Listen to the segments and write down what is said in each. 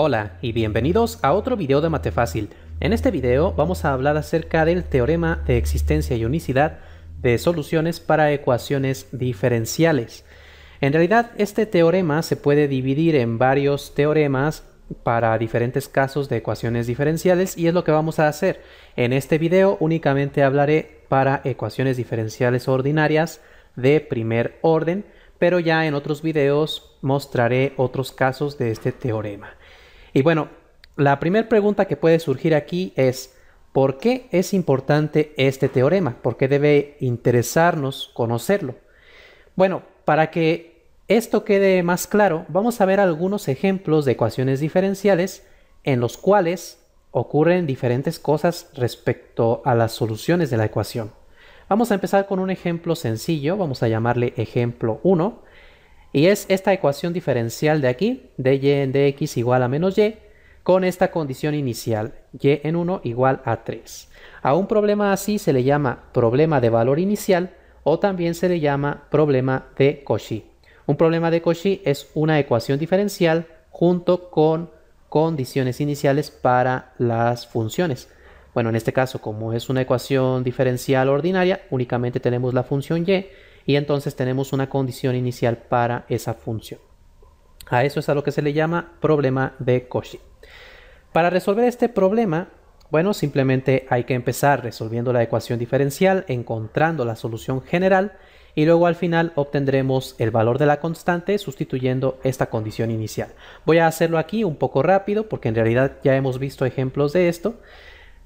Hola y bienvenidos a otro video de Mate Fácil. En este video vamos a hablar acerca del teorema de existencia y unicidad de soluciones para ecuaciones diferenciales. En realidad este teorema se puede dividir en varios teoremas para diferentes casos de ecuaciones diferenciales y es lo que vamos a hacer. En este video únicamente hablaré para ecuaciones diferenciales ordinarias de primer orden, pero ya en otros videos mostraré otros casos de este teorema. Y bueno, la primera pregunta que puede surgir aquí es, ¿por qué es importante este teorema? ¿Por qué debe interesarnos conocerlo? Bueno, para que esto quede más claro, vamos a ver algunos ejemplos de ecuaciones diferenciales en los cuales ocurren diferentes cosas respecto a las soluciones de la ecuación. Vamos a empezar con un ejemplo sencillo, vamos a llamarle ejemplo 1, y es esta ecuación diferencial de aquí, y en dx igual a menos y, con esta condición inicial, y en 1 igual a 3. A un problema así se le llama problema de valor inicial o también se le llama problema de Cauchy. Un problema de Cauchy es una ecuación diferencial junto con condiciones iniciales para las funciones. Bueno, en este caso, como es una ecuación diferencial ordinaria, únicamente tenemos la función y y entonces tenemos una condición inicial para esa función. A eso es a lo que se le llama problema de Cauchy. Para resolver este problema, bueno, simplemente hay que empezar resolviendo la ecuación diferencial, encontrando la solución general y luego al final obtendremos el valor de la constante sustituyendo esta condición inicial. Voy a hacerlo aquí un poco rápido porque en realidad ya hemos visto ejemplos de esto.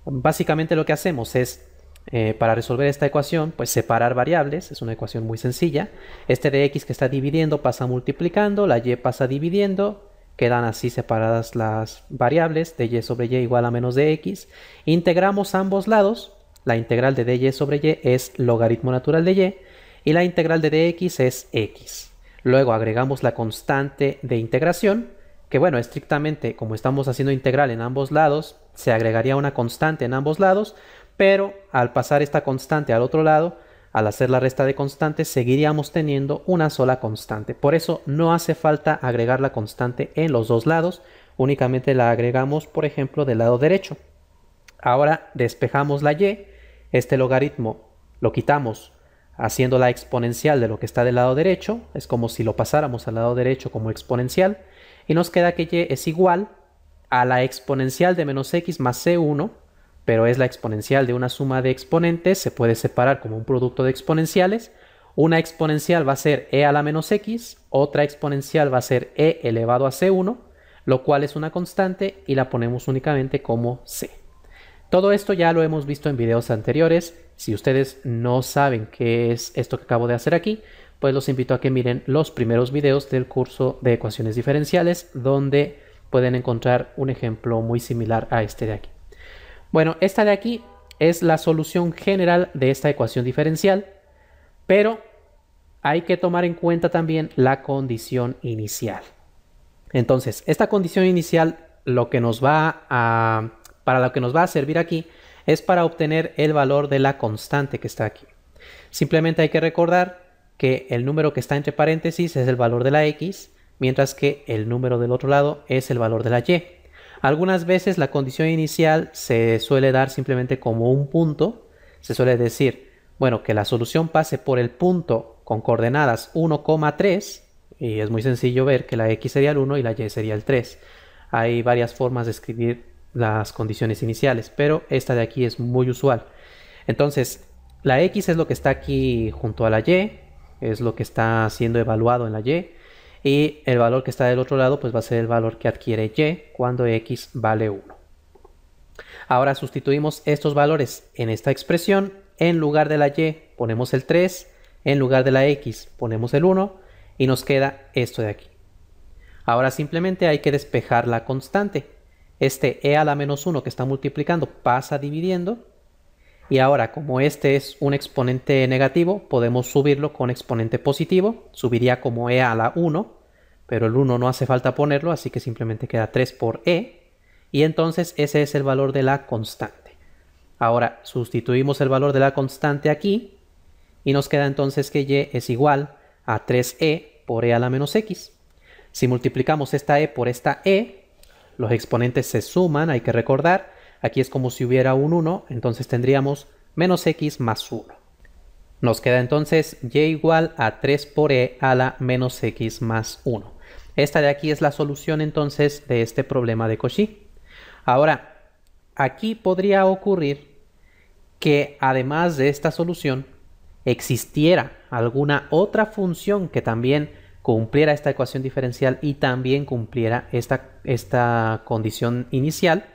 Básicamente lo que hacemos es eh, para resolver esta ecuación, pues separar variables, es una ecuación muy sencilla. Este de x que está dividiendo pasa multiplicando, la y pasa dividiendo, quedan así separadas las variables, de y sobre y igual a menos de x. Integramos ambos lados, la integral de dy sobre y es logaritmo natural de y, y la integral de dx es x. Luego agregamos la constante de integración, que bueno, estrictamente como estamos haciendo integral en ambos lados, se agregaría una constante en ambos lados, pero al pasar esta constante al otro lado, al hacer la resta de constantes, seguiríamos teniendo una sola constante. Por eso no hace falta agregar la constante en los dos lados, únicamente la agregamos, por ejemplo, del lado derecho. Ahora despejamos la y, este logaritmo lo quitamos haciendo la exponencial de lo que está del lado derecho, es como si lo pasáramos al lado derecho como exponencial, y nos queda que y es igual a la exponencial de menos x más c1, pero es la exponencial de una suma de exponentes, se puede separar como un producto de exponenciales. Una exponencial va a ser e a la menos x, otra exponencial va a ser e elevado a c1, lo cual es una constante y la ponemos únicamente como c. Todo esto ya lo hemos visto en videos anteriores. Si ustedes no saben qué es esto que acabo de hacer aquí, pues los invito a que miren los primeros videos del curso de ecuaciones diferenciales, donde pueden encontrar un ejemplo muy similar a este de aquí. Bueno, esta de aquí es la solución general de esta ecuación diferencial, pero hay que tomar en cuenta también la condición inicial. Entonces, esta condición inicial lo que nos va a para lo que nos va a servir aquí es para obtener el valor de la constante que está aquí. Simplemente hay que recordar que el número que está entre paréntesis es el valor de la x, mientras que el número del otro lado es el valor de la y. Algunas veces la condición inicial se suele dar simplemente como un punto. Se suele decir, bueno, que la solución pase por el punto con coordenadas 1,3. Y es muy sencillo ver que la x sería el 1 y la y sería el 3. Hay varias formas de escribir las condiciones iniciales, pero esta de aquí es muy usual. Entonces, la x es lo que está aquí junto a la y, es lo que está siendo evaluado en la y y el valor que está del otro lado pues va a ser el valor que adquiere y cuando x vale 1. Ahora sustituimos estos valores en esta expresión, en lugar de la y ponemos el 3, en lugar de la x ponemos el 1 y nos queda esto de aquí. Ahora simplemente hay que despejar la constante. Este e a la menos 1 que está multiplicando pasa dividiendo y ahora como este es un exponente negativo, podemos subirlo con exponente positivo, subiría como e a la 1, pero el 1 no hace falta ponerlo, así que simplemente queda 3 por e, y entonces ese es el valor de la constante. Ahora sustituimos el valor de la constante aquí, y nos queda entonces que y es igual a 3e por e a la menos x. Si multiplicamos esta e por esta e, los exponentes se suman, hay que recordar, Aquí es como si hubiera un 1, entonces tendríamos menos x más 1. Nos queda entonces y igual a 3 por e a la menos x más 1. Esta de aquí es la solución entonces de este problema de Cauchy. Ahora, aquí podría ocurrir que además de esta solución existiera alguna otra función que también cumpliera esta ecuación diferencial y también cumpliera esta, esta condición inicial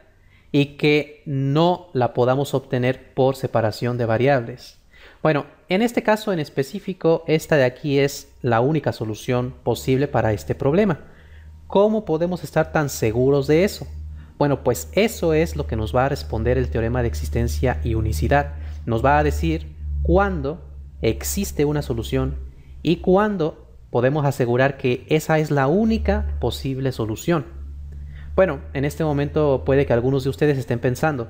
y que no la podamos obtener por separación de variables. Bueno, en este caso en específico, esta de aquí es la única solución posible para este problema. ¿Cómo podemos estar tan seguros de eso? Bueno, pues eso es lo que nos va a responder el teorema de existencia y unicidad. Nos va a decir cuándo existe una solución y cuándo podemos asegurar que esa es la única posible solución. Bueno, en este momento puede que algunos de ustedes estén pensando,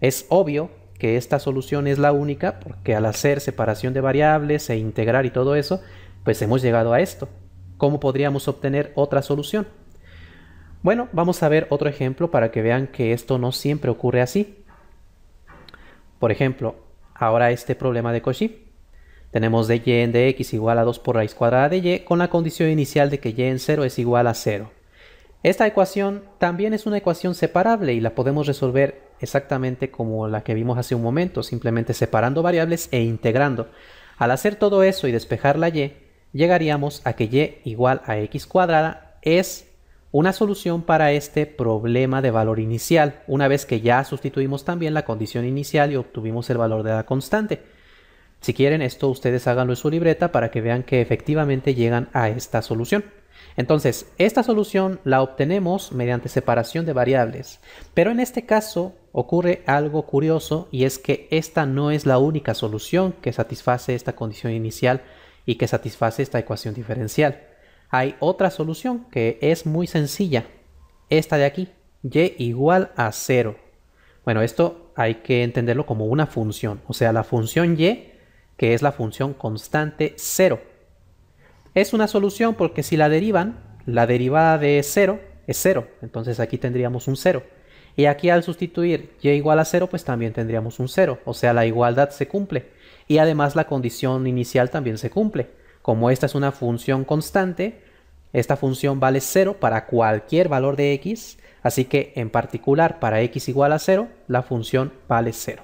es obvio que esta solución es la única porque al hacer separación de variables e integrar y todo eso, pues hemos llegado a esto. ¿Cómo podríamos obtener otra solución? Bueno, vamos a ver otro ejemplo para que vean que esto no siempre ocurre así. Por ejemplo, ahora este problema de Cauchy. Tenemos y en x igual a 2 por raíz cuadrada de y con la condición inicial de que y en 0 es igual a 0. Esta ecuación también es una ecuación separable y la podemos resolver exactamente como la que vimos hace un momento, simplemente separando variables e integrando. Al hacer todo eso y despejar la y, llegaríamos a que y igual a x cuadrada es una solución para este problema de valor inicial, una vez que ya sustituimos también la condición inicial y obtuvimos el valor de la constante. Si quieren esto, ustedes háganlo en su libreta para que vean que efectivamente llegan a esta solución. Entonces, esta solución la obtenemos mediante separación de variables, pero en este caso ocurre algo curioso y es que esta no es la única solución que satisface esta condición inicial y que satisface esta ecuación diferencial. Hay otra solución que es muy sencilla, esta de aquí, y igual a 0. Bueno, esto hay que entenderlo como una función, o sea, la función y, que es la función constante 0. Es una solución porque si la derivan, la derivada de 0 es 0. Entonces aquí tendríamos un 0. Y aquí al sustituir y igual a 0, pues también tendríamos un 0. O sea, la igualdad se cumple. Y además la condición inicial también se cumple. Como esta es una función constante, esta función vale 0 para cualquier valor de x. Así que en particular para x igual a 0, la función vale 0.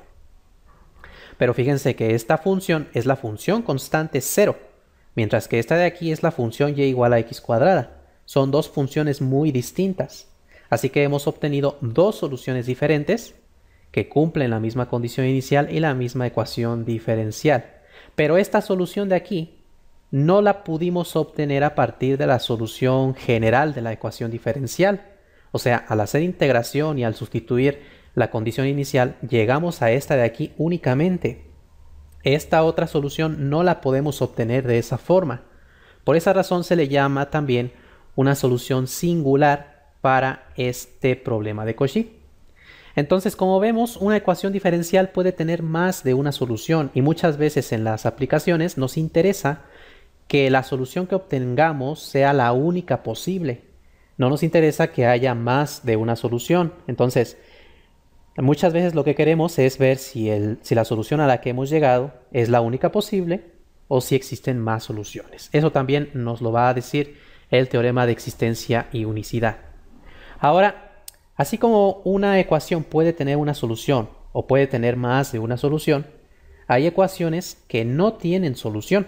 Pero fíjense que esta función es la función constante 0 mientras que esta de aquí es la función y igual a x cuadrada. Son dos funciones muy distintas. Así que hemos obtenido dos soluciones diferentes que cumplen la misma condición inicial y la misma ecuación diferencial. Pero esta solución de aquí no la pudimos obtener a partir de la solución general de la ecuación diferencial. O sea, al hacer integración y al sustituir la condición inicial, llegamos a esta de aquí únicamente. Esta otra solución no la podemos obtener de esa forma. Por esa razón se le llama también una solución singular para este problema de Cauchy. Entonces, como vemos, una ecuación diferencial puede tener más de una solución y muchas veces en las aplicaciones nos interesa que la solución que obtengamos sea la única posible. No nos interesa que haya más de una solución. Entonces, Muchas veces lo que queremos es ver si, si la solución a la que hemos llegado es la única posible o si existen más soluciones. Eso también nos lo va a decir el teorema de existencia y unicidad. Ahora, así como una ecuación puede tener una solución o puede tener más de una solución, hay ecuaciones que no tienen solución.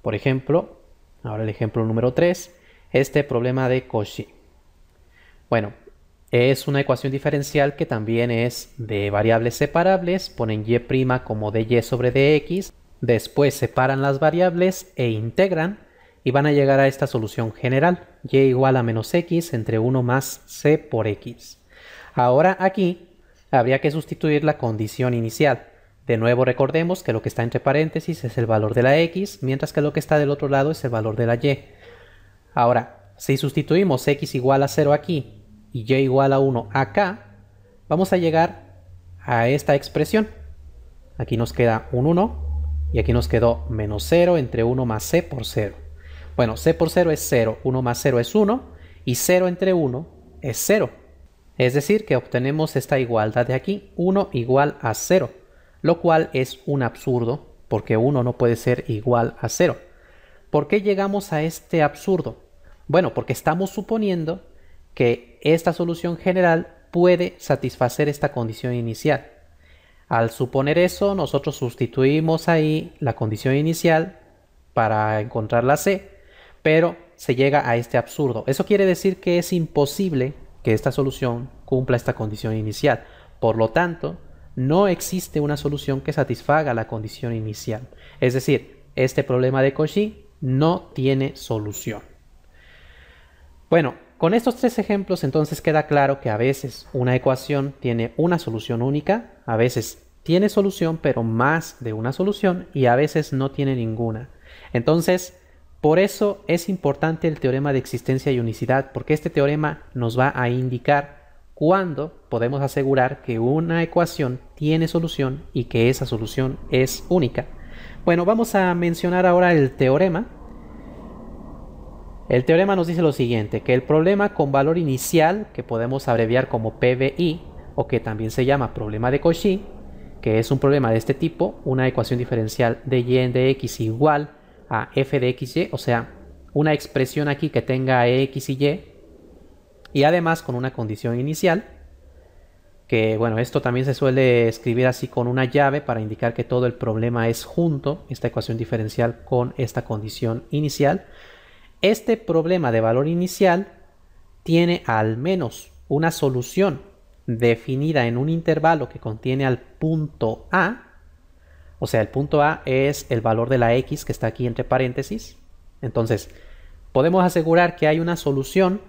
Por ejemplo, ahora el ejemplo número 3, este problema de Cauchy. Bueno, es una ecuación diferencial que también es de variables separables, ponen y' como de y sobre dx, después separan las variables e integran y van a llegar a esta solución general, y igual a menos x entre 1 más c por x. Ahora aquí habría que sustituir la condición inicial. De nuevo recordemos que lo que está entre paréntesis es el valor de la x, mientras que lo que está del otro lado es el valor de la y. Ahora, si sustituimos x igual a 0 aquí y y igual a 1 acá, vamos a llegar a esta expresión. Aquí nos queda un 1 y aquí nos quedó menos 0 entre 1 más c por 0. Bueno, c por 0 es 0, 1 más 0 es 1 y 0 entre 1 es 0. Es decir, que obtenemos esta igualdad de aquí, 1 igual a 0, lo cual es un absurdo porque 1 no puede ser igual a 0. ¿Por qué llegamos a este absurdo? Bueno, porque estamos suponiendo que esta solución general puede satisfacer esta condición inicial. Al suponer eso, nosotros sustituimos ahí la condición inicial para encontrar la C, pero se llega a este absurdo. Eso quiere decir que es imposible que esta solución cumpla esta condición inicial. Por lo tanto, no existe una solución que satisfaga la condición inicial. Es decir, este problema de Cauchy no tiene solución. Bueno, con estos tres ejemplos entonces queda claro que a veces una ecuación tiene una solución única, a veces tiene solución pero más de una solución y a veces no tiene ninguna. Entonces, por eso es importante el teorema de existencia y unicidad, porque este teorema nos va a indicar cuándo podemos asegurar que una ecuación tiene solución y que esa solución es única. Bueno, vamos a mencionar ahora el teorema el teorema nos dice lo siguiente, que el problema con valor inicial, que podemos abreviar como PBI, o que también se llama problema de Cauchy, que es un problema de este tipo, una ecuación diferencial de y en x igual a f de y, o sea, una expresión aquí que tenga e x y y, y además con una condición inicial, que bueno, esto también se suele escribir así con una llave para indicar que todo el problema es junto, esta ecuación diferencial con esta condición inicial, este problema de valor inicial tiene al menos una solución definida en un intervalo que contiene al punto A, o sea, el punto A es el valor de la X que está aquí entre paréntesis. Entonces, podemos asegurar que hay una solución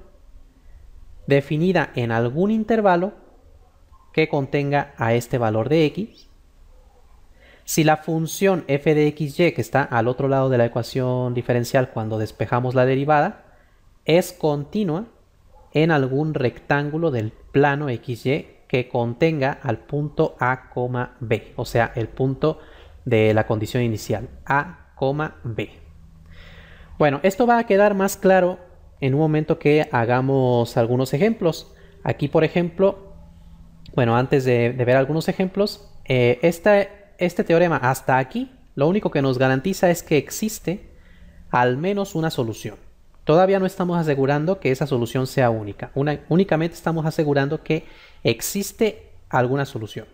definida en algún intervalo que contenga a este valor de X si la función f de xy, que está al otro lado de la ecuación diferencial cuando despejamos la derivada, es continua en algún rectángulo del plano xy que contenga al punto a, b, o sea, el punto de la condición inicial, a, b. Bueno, esto va a quedar más claro en un momento que hagamos algunos ejemplos. Aquí, por ejemplo, bueno, antes de, ver algunos ejemplos, eh, esta este teorema hasta aquí, lo único que nos garantiza es que existe al menos una solución. Todavía no estamos asegurando que esa solución sea única. únicamente estamos asegurando que existe alguna solución.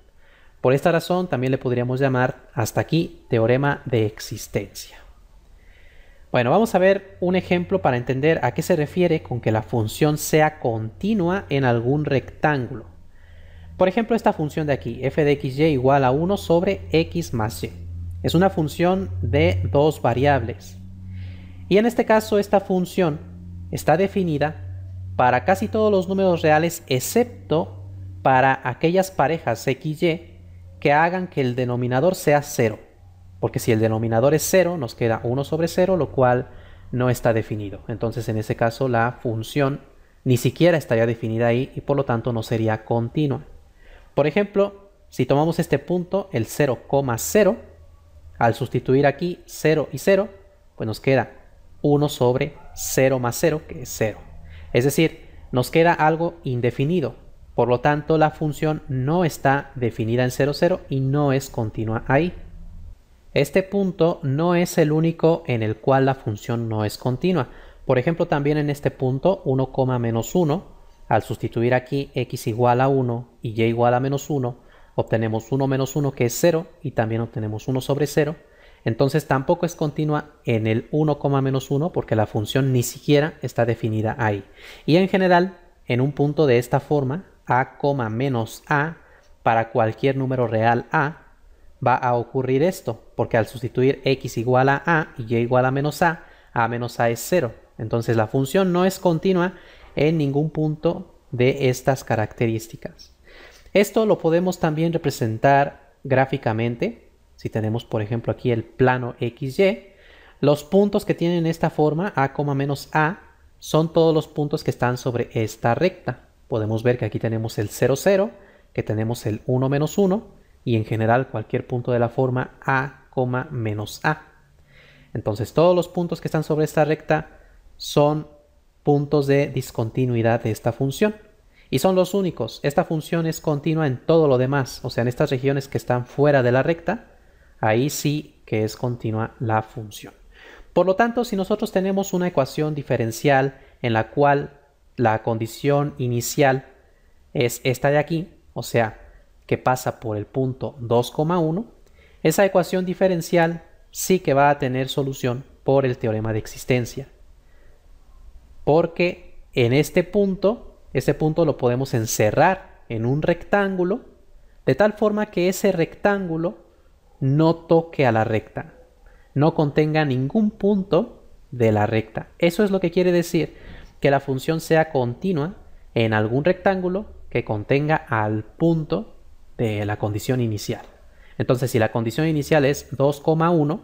Por esta razón también le podríamos llamar hasta aquí teorema de existencia. Bueno, vamos a ver un ejemplo para entender a qué se refiere con que la función sea continua en algún rectángulo. Por ejemplo, esta función de aquí, f de xy igual a 1 sobre x más y. Es una función de dos variables. Y en este caso, esta función está definida para casi todos los números reales, excepto para aquellas parejas xy que hagan que el denominador sea 0. Porque si el denominador es 0, nos queda 1 sobre 0, lo cual no está definido. Entonces, en ese caso, la función ni siquiera estaría definida ahí y por lo tanto no sería continua. Por ejemplo, si tomamos este punto, el 0,0, al sustituir aquí 0 y 0, pues nos queda 1 sobre 0 más 0, que es 0. Es decir, nos queda algo indefinido. Por lo tanto, la función no está definida en 0,0 y no es continua ahí. Este punto no es el único en el cual la función no es continua. Por ejemplo, también en este punto, 1, menos 1, al sustituir aquí x igual a 1 y y igual a menos 1, obtenemos 1 menos 1 que es 0 y también obtenemos 1 sobre 0. Entonces tampoco es continua en el 1, menos 1 porque la función ni siquiera está definida ahí. Y en general, en un punto de esta forma, a, menos a, para cualquier número real a, va a ocurrir esto, porque al sustituir x igual a a y y igual a menos a, a menos a es 0. Entonces la función no es continua en ningún punto de estas características. Esto lo podemos también representar gráficamente. Si tenemos, por ejemplo, aquí el plano XY, los puntos que tienen esta forma, A, menos A, son todos los puntos que están sobre esta recta. Podemos ver que aquí tenemos el 0, 0, que tenemos el 1, menos 1, y en general cualquier punto de la forma A, menos A. Entonces todos los puntos que están sobre esta recta son puntos de discontinuidad de esta función. Y son los únicos. Esta función es continua en todo lo demás. O sea, en estas regiones que están fuera de la recta, ahí sí que es continua la función. Por lo tanto, si nosotros tenemos una ecuación diferencial en la cual la condición inicial es esta de aquí, o sea, que pasa por el punto 2,1, esa ecuación diferencial sí que va a tener solución por el teorema de existencia porque en este punto, ese punto lo podemos encerrar en un rectángulo de tal forma que ese rectángulo no toque a la recta, no contenga ningún punto de la recta. Eso es lo que quiere decir que la función sea continua en algún rectángulo que contenga al punto de la condición inicial. Entonces, si la condición inicial es 2,1,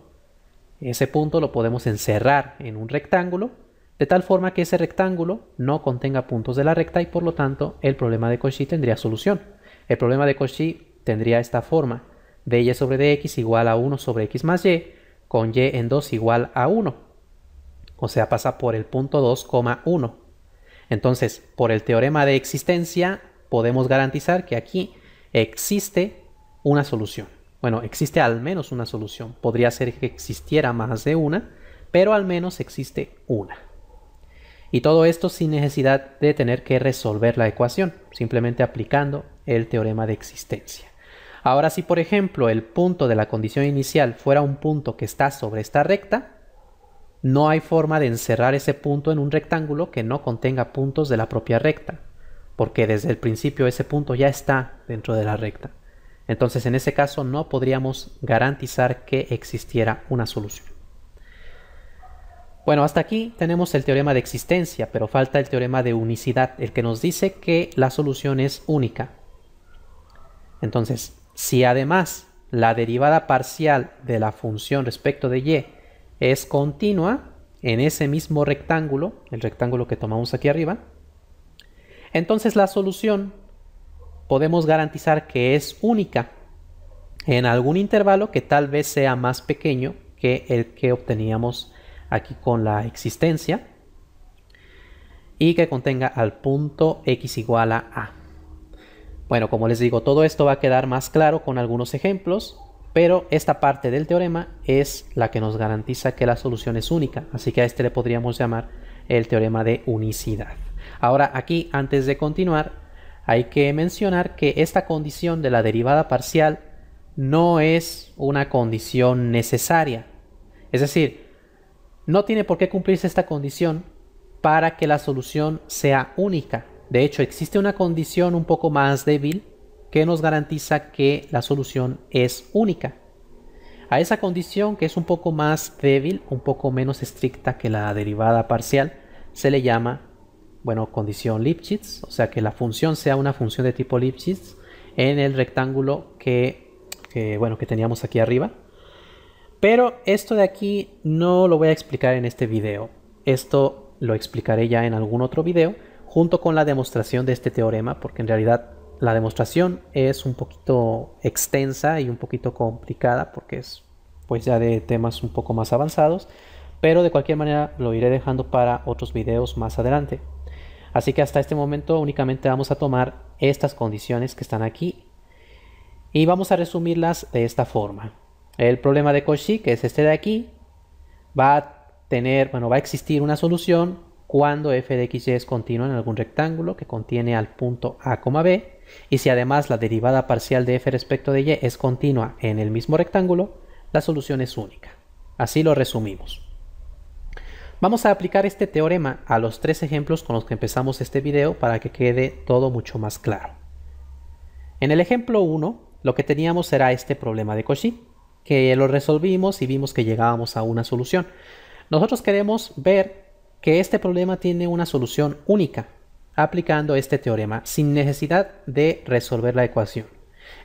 ese punto lo podemos encerrar en un rectángulo de tal forma que ese rectángulo no contenga puntos de la recta y por lo tanto el problema de Cauchy tendría solución. El problema de Cauchy tendría esta forma, dy sobre dx igual a 1 sobre x más y, con y en 2 igual a 1. O sea, pasa por el punto 2,1. Entonces, por el teorema de existencia, podemos garantizar que aquí existe una solución. Bueno, existe al menos una solución. Podría ser que existiera más de una, pero al menos existe una. Y todo esto sin necesidad de tener que resolver la ecuación, simplemente aplicando el teorema de existencia. Ahora si por ejemplo el punto de la condición inicial fuera un punto que está sobre esta recta, no hay forma de encerrar ese punto en un rectángulo que no contenga puntos de la propia recta, porque desde el principio ese punto ya está dentro de la recta. Entonces en ese caso no podríamos garantizar que existiera una solución. Bueno, hasta aquí tenemos el teorema de existencia, pero falta el teorema de unicidad, el que nos dice que la solución es única. Entonces, si además la derivada parcial de la función respecto de y es continua en ese mismo rectángulo, el rectángulo que tomamos aquí arriba, entonces la solución podemos garantizar que es única en algún intervalo que tal vez sea más pequeño que el que obteníamos aquí con la existencia y que contenga al punto x igual a a. Bueno, como les digo, todo esto va a quedar más claro con algunos ejemplos, pero esta parte del teorema es la que nos garantiza que la solución es única, así que a este le podríamos llamar el teorema de unicidad. Ahora aquí, antes de continuar, hay que mencionar que esta condición de la derivada parcial no es una condición necesaria. Es decir, no tiene por qué cumplirse esta condición para que la solución sea única. De hecho, existe una condición un poco más débil que nos garantiza que la solución es única. A esa condición, que es un poco más débil, un poco menos estricta que la derivada parcial, se le llama, bueno, condición Lipschitz, o sea que la función sea una función de tipo Lipschitz en el rectángulo que bueno, que teníamos aquí arriba. Pero esto de aquí no lo voy a explicar en este video. Esto lo explicaré ya en algún otro video, junto con la demostración de este teorema, porque en realidad la demostración es un poquito extensa y un poquito complicada, porque es pues ya de temas un poco más avanzados, pero de cualquier manera lo iré dejando para otros videos más adelante. Así que hasta este momento únicamente vamos a tomar estas condiciones que están aquí y vamos a resumirlas de esta forma el problema de Cauchy, que es este de aquí, va a tener, bueno, va a existir una solución cuando f de xy es continua en algún rectángulo que contiene al punto a, b, y si además la derivada parcial de f respecto de y es continua en el mismo rectángulo, la solución es única. Así lo resumimos. Vamos a aplicar este teorema a los tres ejemplos con los que empezamos este video para que quede todo mucho más claro. En el ejemplo 1, lo que teníamos era este problema de Cauchy que lo resolvimos y vimos que llegábamos a una solución. Nosotros queremos ver que este problema tiene una solución única aplicando este teorema sin necesidad de resolver la ecuación.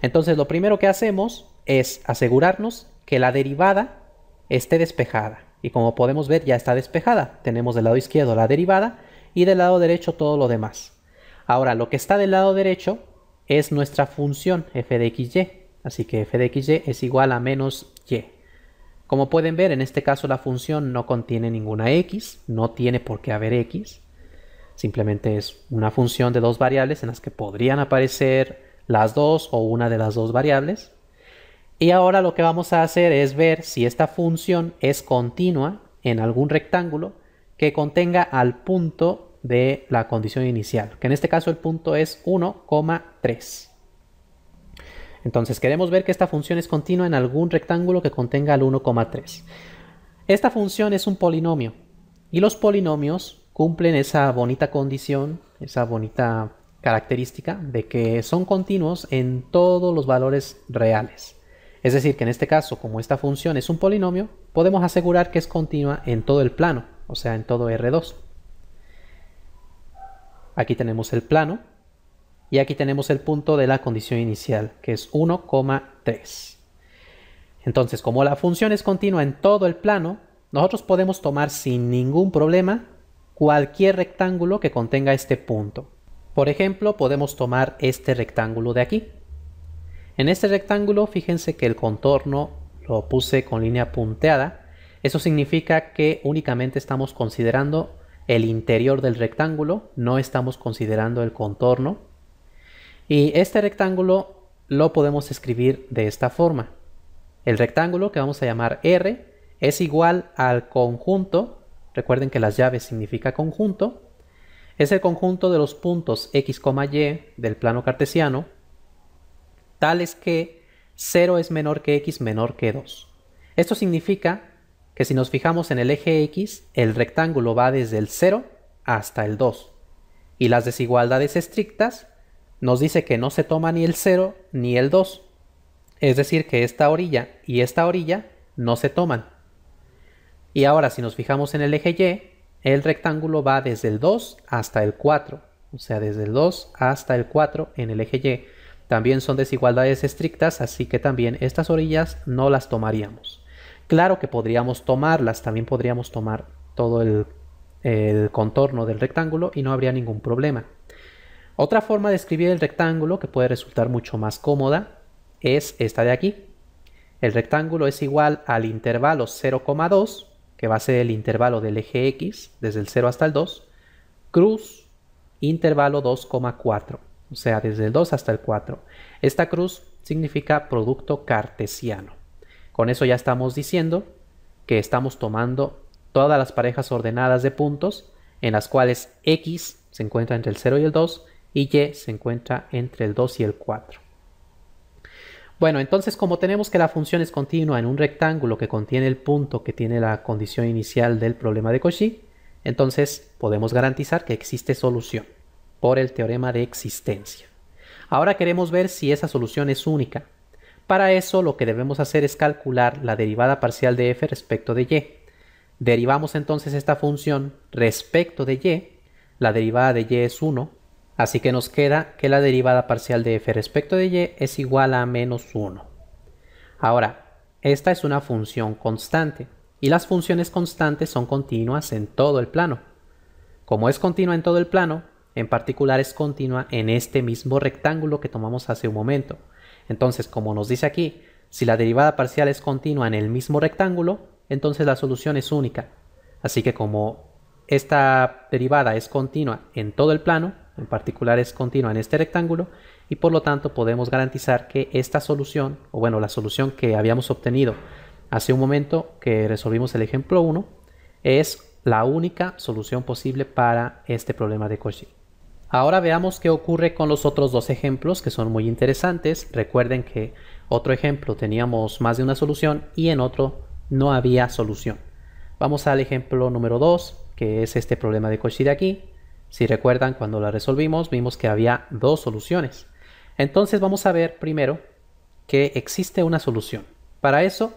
Entonces lo primero que hacemos es asegurarnos que la derivada esté despejada. Y como podemos ver ya está despejada. Tenemos del lado izquierdo la derivada y del lado derecho todo lo demás. Ahora lo que está del lado derecho es nuestra función f de xy. Así que f de xy es igual a menos y. Como pueden ver, en este caso la función no contiene ninguna x, no tiene por qué haber x. Simplemente es una función de dos variables en las que podrían aparecer las dos o una de las dos variables. Y ahora lo que vamos a hacer es ver si esta función es continua en algún rectángulo que contenga al punto de la condición inicial, que en este caso el punto es 1,3. Entonces queremos ver que esta función es continua en algún rectángulo que contenga el 1,3. Esta función es un polinomio y los polinomios cumplen esa bonita condición, esa bonita característica de que son continuos en todos los valores reales. Es decir, que en este caso, como esta función es un polinomio, podemos asegurar que es continua en todo el plano, o sea, en todo R2. Aquí tenemos el plano, y aquí tenemos el punto de la condición inicial, que es 1,3. Entonces, como la función es continua en todo el plano, nosotros podemos tomar sin ningún problema cualquier rectángulo que contenga este punto. Por ejemplo, podemos tomar este rectángulo de aquí. En este rectángulo, fíjense que el contorno lo puse con línea punteada. Eso significa que únicamente estamos considerando el interior del rectángulo, no estamos considerando el contorno. Y este rectángulo lo podemos escribir de esta forma. El rectángulo que vamos a llamar R es igual al conjunto, recuerden que las llaves significa conjunto, es el conjunto de los puntos x, y del plano cartesiano, tales que 0 es menor que x menor que 2. Esto significa que si nos fijamos en el eje x, el rectángulo va desde el 0 hasta el 2. Y las desigualdades estrictas nos dice que no se toma ni el 0 ni el 2. Es decir, que esta orilla y esta orilla no se toman. Y ahora si nos fijamos en el eje Y, el rectángulo va desde el 2 hasta el 4. O sea, desde el 2 hasta el 4 en el eje Y. También son desigualdades estrictas, así que también estas orillas no las tomaríamos. Claro que podríamos tomarlas, también podríamos tomar todo el, el contorno del rectángulo y no habría ningún problema. Otra forma de escribir el rectángulo que puede resultar mucho más cómoda es esta de aquí. El rectángulo es igual al intervalo 0,2, que va a ser el intervalo del eje X, desde el 0 hasta el 2, cruz intervalo 2,4, o sea, desde el 2 hasta el 4. Esta cruz significa producto cartesiano. Con eso ya estamos diciendo que estamos tomando todas las parejas ordenadas de puntos en las cuales X se encuentra entre el 0 y el 2 y y se encuentra entre el 2 y el 4. Bueno, entonces como tenemos que la función es continua en un rectángulo que contiene el punto que tiene la condición inicial del problema de Cauchy, entonces podemos garantizar que existe solución por el teorema de existencia. Ahora queremos ver si esa solución es única. Para eso lo que debemos hacer es calcular la derivada parcial de f respecto de y. Derivamos entonces esta función respecto de y. La derivada de y es 1 Así que nos queda que la derivada parcial de f respecto de y es igual a menos 1. Ahora, esta es una función constante, y las funciones constantes son continuas en todo el plano. Como es continua en todo el plano, en particular es continua en este mismo rectángulo que tomamos hace un momento. Entonces, como nos dice aquí, si la derivada parcial es continua en el mismo rectángulo, entonces la solución es única. Así que como esta derivada es continua en todo el plano, en particular es continua en este rectángulo y por lo tanto podemos garantizar que esta solución, o bueno, la solución que habíamos obtenido hace un momento que resolvimos el ejemplo 1, es la única solución posible para este problema de Cauchy. Ahora veamos qué ocurre con los otros dos ejemplos que son muy interesantes. Recuerden que otro ejemplo teníamos más de una solución y en otro no había solución. Vamos al ejemplo número 2, que es este problema de Cauchy de aquí. Si recuerdan, cuando la resolvimos vimos que había dos soluciones. Entonces vamos a ver primero que existe una solución. Para eso,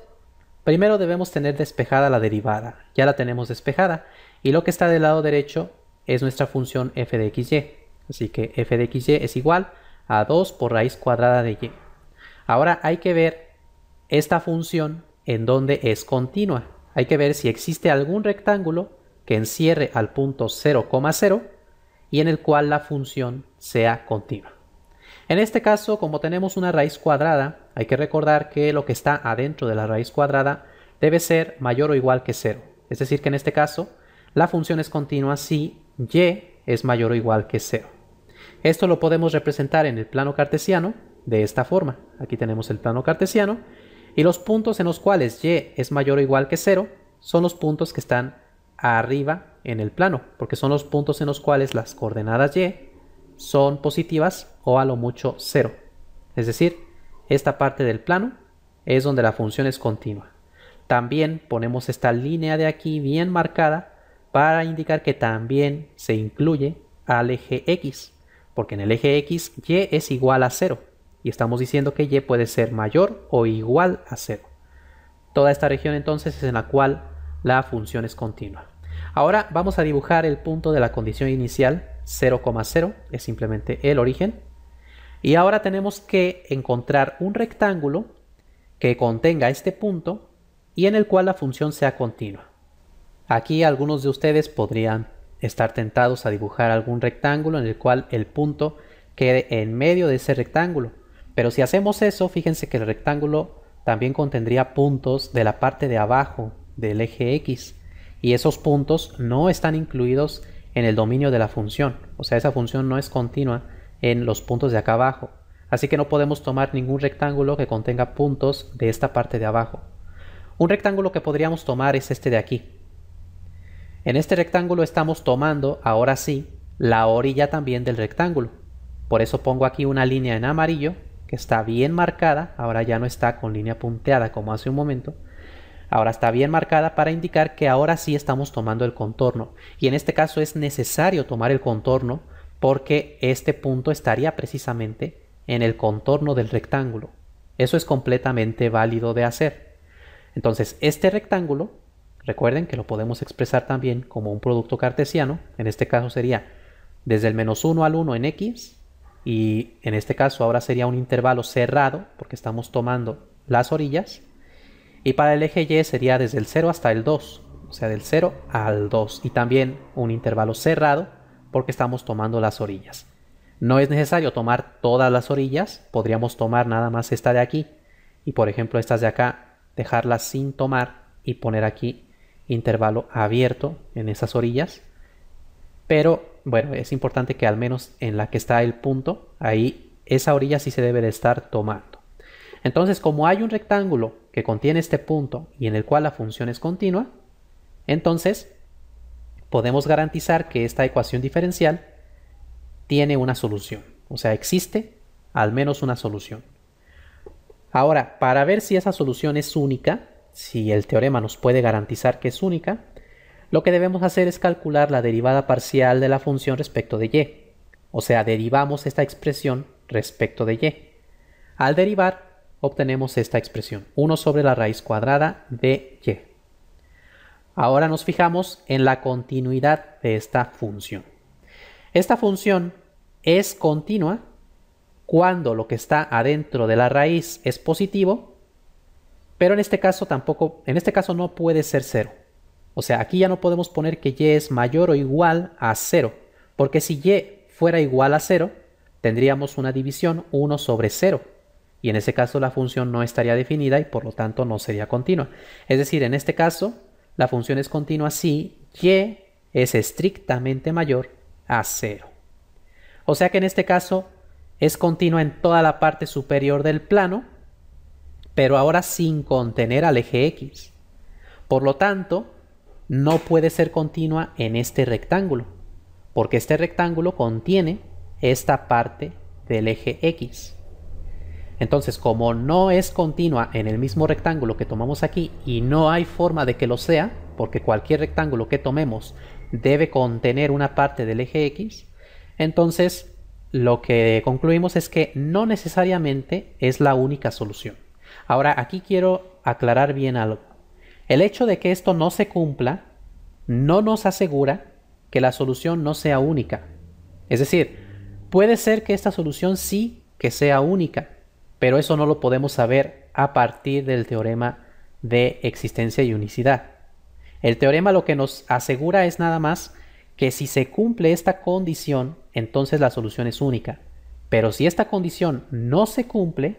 primero debemos tener despejada la derivada. Ya la tenemos despejada y lo que está del lado derecho es nuestra función f de xy. Así que f de xy es igual a 2 por raíz cuadrada de y. Ahora hay que ver esta función en donde es continua. Hay que ver si existe algún rectángulo que encierre al punto 0,0 y en el cual la función sea continua. En este caso, como tenemos una raíz cuadrada, hay que recordar que lo que está adentro de la raíz cuadrada debe ser mayor o igual que 0. Es decir, que en este caso, la función es continua si y es mayor o igual que 0. Esto lo podemos representar en el plano cartesiano de esta forma. Aquí tenemos el plano cartesiano y los puntos en los cuales y es mayor o igual que 0 son los puntos que están arriba en el plano, porque son los puntos en los cuales las coordenadas y son positivas o a lo mucho cero. Es decir, esta parte del plano es donde la función es continua. También ponemos esta línea de aquí bien marcada para indicar que también se incluye al eje X, porque en el eje X y es igual a cero y estamos diciendo que y puede ser mayor o igual a cero. Toda esta región entonces es en la cual la función es continua. Ahora vamos a dibujar el punto de la condición inicial 0,0, es simplemente el origen. Y ahora tenemos que encontrar un rectángulo que contenga este punto y en el cual la función sea continua. Aquí algunos de ustedes podrían estar tentados a dibujar algún rectángulo en el cual el punto quede en medio de ese rectángulo. Pero si hacemos eso, fíjense que el rectángulo también contendría puntos de la parte de abajo del eje X y esos puntos no están incluidos en el dominio de la función. O sea, esa función no es continua en los puntos de acá abajo. Así que no podemos tomar ningún rectángulo que contenga puntos de esta parte de abajo. Un rectángulo que podríamos tomar es este de aquí. En este rectángulo estamos tomando, ahora sí, la orilla también del rectángulo. Por eso pongo aquí una línea en amarillo, que está bien marcada, ahora ya no está con línea punteada como hace un momento, Ahora está bien marcada para indicar que ahora sí estamos tomando el contorno. Y en este caso es necesario tomar el contorno porque este punto estaría precisamente en el contorno del rectángulo. Eso es completamente válido de hacer. Entonces, este rectángulo, recuerden que lo podemos expresar también como un producto cartesiano, en este caso sería desde el menos 1 al 1 en x, y en este caso ahora sería un intervalo cerrado, porque estamos tomando las orillas, y para el eje Y sería desde el 0 hasta el 2, o sea, del 0 al 2. Y también un intervalo cerrado porque estamos tomando las orillas. No es necesario tomar todas las orillas, podríamos tomar nada más esta de aquí. Y por ejemplo estas de acá, dejarlas sin tomar y poner aquí intervalo abierto en esas orillas. Pero bueno, es importante que al menos en la que está el punto, ahí esa orilla sí se debe de estar tomando. Entonces, como hay un rectángulo contiene este punto y en el cual la función es continua, entonces podemos garantizar que esta ecuación diferencial tiene una solución. O sea, existe al menos una solución. Ahora, para ver si esa solución es única, si el teorema nos puede garantizar que es única, lo que debemos hacer es calcular la derivada parcial de la función respecto de y. O sea, derivamos esta expresión respecto de y. Al derivar, obtenemos esta expresión, 1 sobre la raíz cuadrada de y. Ahora nos fijamos en la continuidad de esta función. Esta función es continua cuando lo que está adentro de la raíz es positivo, pero en este caso tampoco, en este caso no puede ser cero. O sea, aquí ya no podemos poner que y es mayor o igual a 0, porque si y fuera igual a 0, tendríamos una división 1 sobre 0 y en ese caso la función no estaría definida y por lo tanto no sería continua. Es decir, en este caso la función es continua si y es estrictamente mayor a 0. O sea que en este caso es continua en toda la parte superior del plano, pero ahora sin contener al eje X. Por lo tanto, no puede ser continua en este rectángulo, porque este rectángulo contiene esta parte del eje X. Entonces, como no es continua en el mismo rectángulo que tomamos aquí y no hay forma de que lo sea, porque cualquier rectángulo que tomemos debe contener una parte del eje X, entonces lo que concluimos es que no necesariamente es la única solución. Ahora, aquí quiero aclarar bien algo. El hecho de que esto no se cumpla no nos asegura que la solución no sea única. Es decir, puede ser que esta solución sí que sea única, pero eso no lo podemos saber a partir del teorema de existencia y unicidad. El teorema lo que nos asegura es nada más que si se cumple esta condición, entonces la solución es única. Pero si esta condición no se cumple,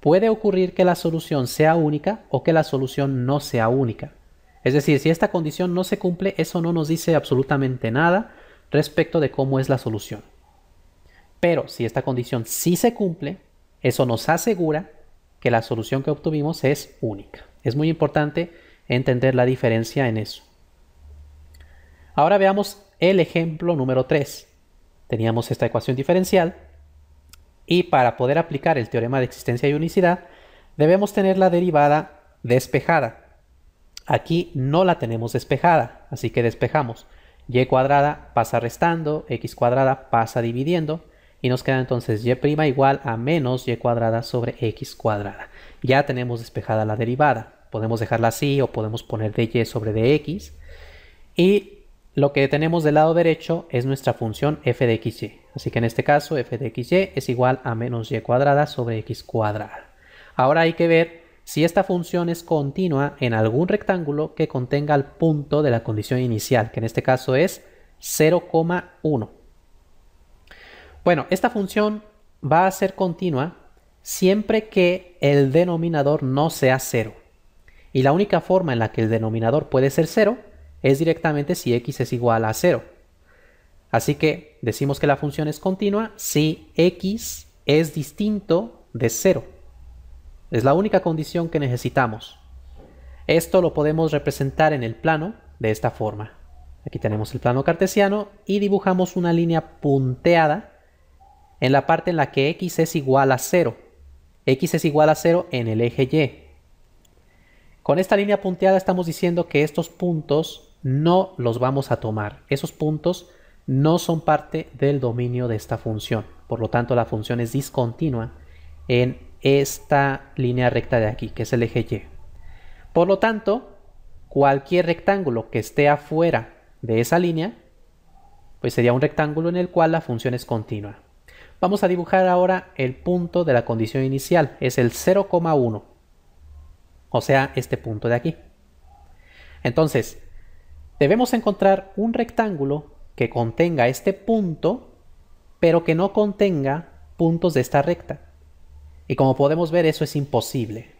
puede ocurrir que la solución sea única o que la solución no sea única. Es decir, si esta condición no se cumple, eso no nos dice absolutamente nada respecto de cómo es la solución. Pero si esta condición sí se cumple, eso nos asegura que la solución que obtuvimos es única. Es muy importante entender la diferencia en eso. Ahora veamos el ejemplo número 3. Teníamos esta ecuación diferencial y para poder aplicar el teorema de existencia y unicidad debemos tener la derivada despejada. Aquí no la tenemos despejada, así que despejamos. y cuadrada pasa restando, x cuadrada pasa dividiendo, y nos queda entonces y' igual a menos y cuadrada sobre x cuadrada. Ya tenemos despejada la derivada. Podemos dejarla así o podemos poner dy sobre dx. Y lo que tenemos del lado derecho es nuestra función f de xy. Así que en este caso f de xy es igual a menos y cuadrada sobre x cuadrada. Ahora hay que ver si esta función es continua en algún rectángulo que contenga el punto de la condición inicial, que en este caso es 0,1. Bueno, esta función va a ser continua siempre que el denominador no sea cero. Y la única forma en la que el denominador puede ser cero es directamente si x es igual a cero. Así que decimos que la función es continua si x es distinto de cero. Es la única condición que necesitamos. Esto lo podemos representar en el plano de esta forma. Aquí tenemos el plano cartesiano y dibujamos una línea punteada en la parte en la que x es igual a 0. x es igual a 0 en el eje y. Con esta línea punteada estamos diciendo que estos puntos no los vamos a tomar. Esos puntos no son parte del dominio de esta función. Por lo tanto, la función es discontinua en esta línea recta de aquí, que es el eje y. Por lo tanto, cualquier rectángulo que esté afuera de esa línea, pues sería un rectángulo en el cual la función es continua. Vamos a dibujar ahora el punto de la condición inicial, es el 0,1, o sea, este punto de aquí. Entonces, debemos encontrar un rectángulo que contenga este punto, pero que no contenga puntos de esta recta. Y como podemos ver, eso es imposible,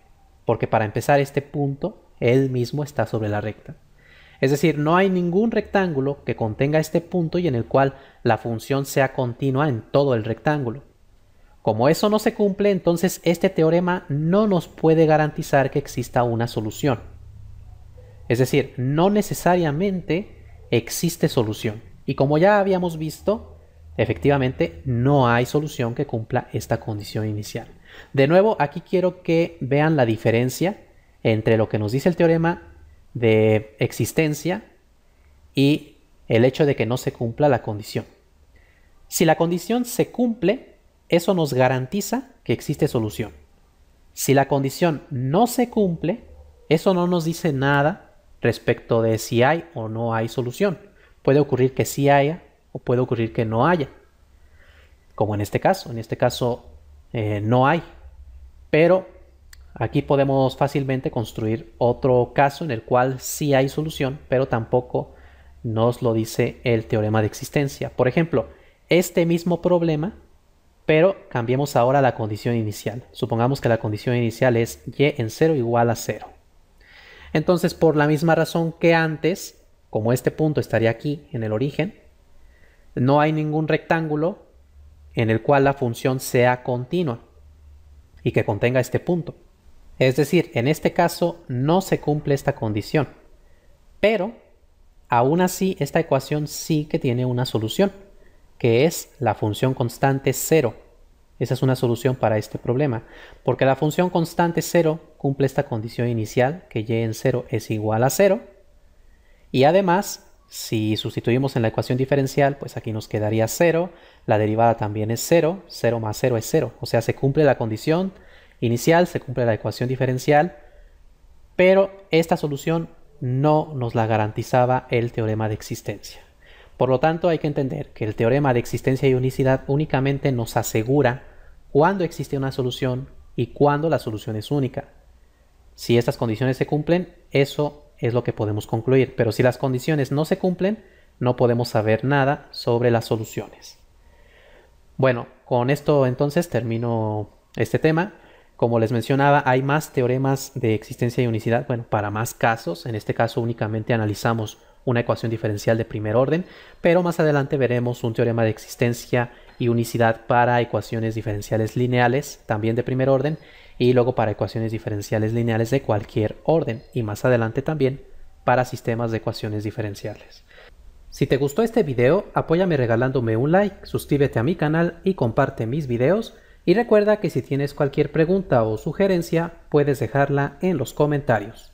porque para empezar este punto, él mismo está sobre la recta. Es decir, no hay ningún rectángulo que contenga este punto y en el cual la función sea continua en todo el rectángulo. Como eso no se cumple, entonces este teorema no nos puede garantizar que exista una solución. Es decir, no necesariamente existe solución. Y como ya habíamos visto, efectivamente no hay solución que cumpla esta condición inicial. De nuevo, aquí quiero que vean la diferencia entre lo que nos dice el teorema de existencia y el hecho de que no se cumpla la condición. Si la condición se cumple, eso nos garantiza que existe solución. Si la condición no se cumple, eso no nos dice nada respecto de si hay o no hay solución. Puede ocurrir que sí haya o puede ocurrir que no haya. Como en este caso, en este caso eh, no hay. Pero Aquí podemos fácilmente construir otro caso en el cual sí hay solución, pero tampoco nos lo dice el teorema de existencia. Por ejemplo, este mismo problema, pero cambiemos ahora la condición inicial. Supongamos que la condición inicial es y en 0 igual a 0. Entonces, por la misma razón que antes, como este punto estaría aquí en el origen, no hay ningún rectángulo en el cual la función sea continua y que contenga este punto. Es decir, en este caso no se cumple esta condición. Pero, aún así, esta ecuación sí que tiene una solución, que es la función constante 0. Esa es una solución para este problema, porque la función constante 0 cumple esta condición inicial, que y en 0 es igual a 0. Y además, si sustituimos en la ecuación diferencial, pues aquí nos quedaría 0, la derivada también es 0, 0 más 0 es 0, o sea, se cumple la condición inicial, se cumple la ecuación diferencial, pero esta solución no nos la garantizaba el teorema de existencia. Por lo tanto, hay que entender que el teorema de existencia y unicidad únicamente nos asegura cuándo existe una solución y cuándo la solución es única. Si estas condiciones se cumplen, eso es lo que podemos concluir, pero si las condiciones no se cumplen, no podemos saber nada sobre las soluciones. Bueno, con esto entonces termino este tema. Como les mencionaba, hay más teoremas de existencia y unicidad, bueno, para más casos, en este caso únicamente analizamos una ecuación diferencial de primer orden, pero más adelante veremos un teorema de existencia y unicidad para ecuaciones diferenciales lineales, también de primer orden, y luego para ecuaciones diferenciales lineales de cualquier orden, y más adelante también para sistemas de ecuaciones diferenciales. Si te gustó este video, apóyame regalándome un like, suscríbete a mi canal y comparte mis videos. Y recuerda que si tienes cualquier pregunta o sugerencia, puedes dejarla en los comentarios.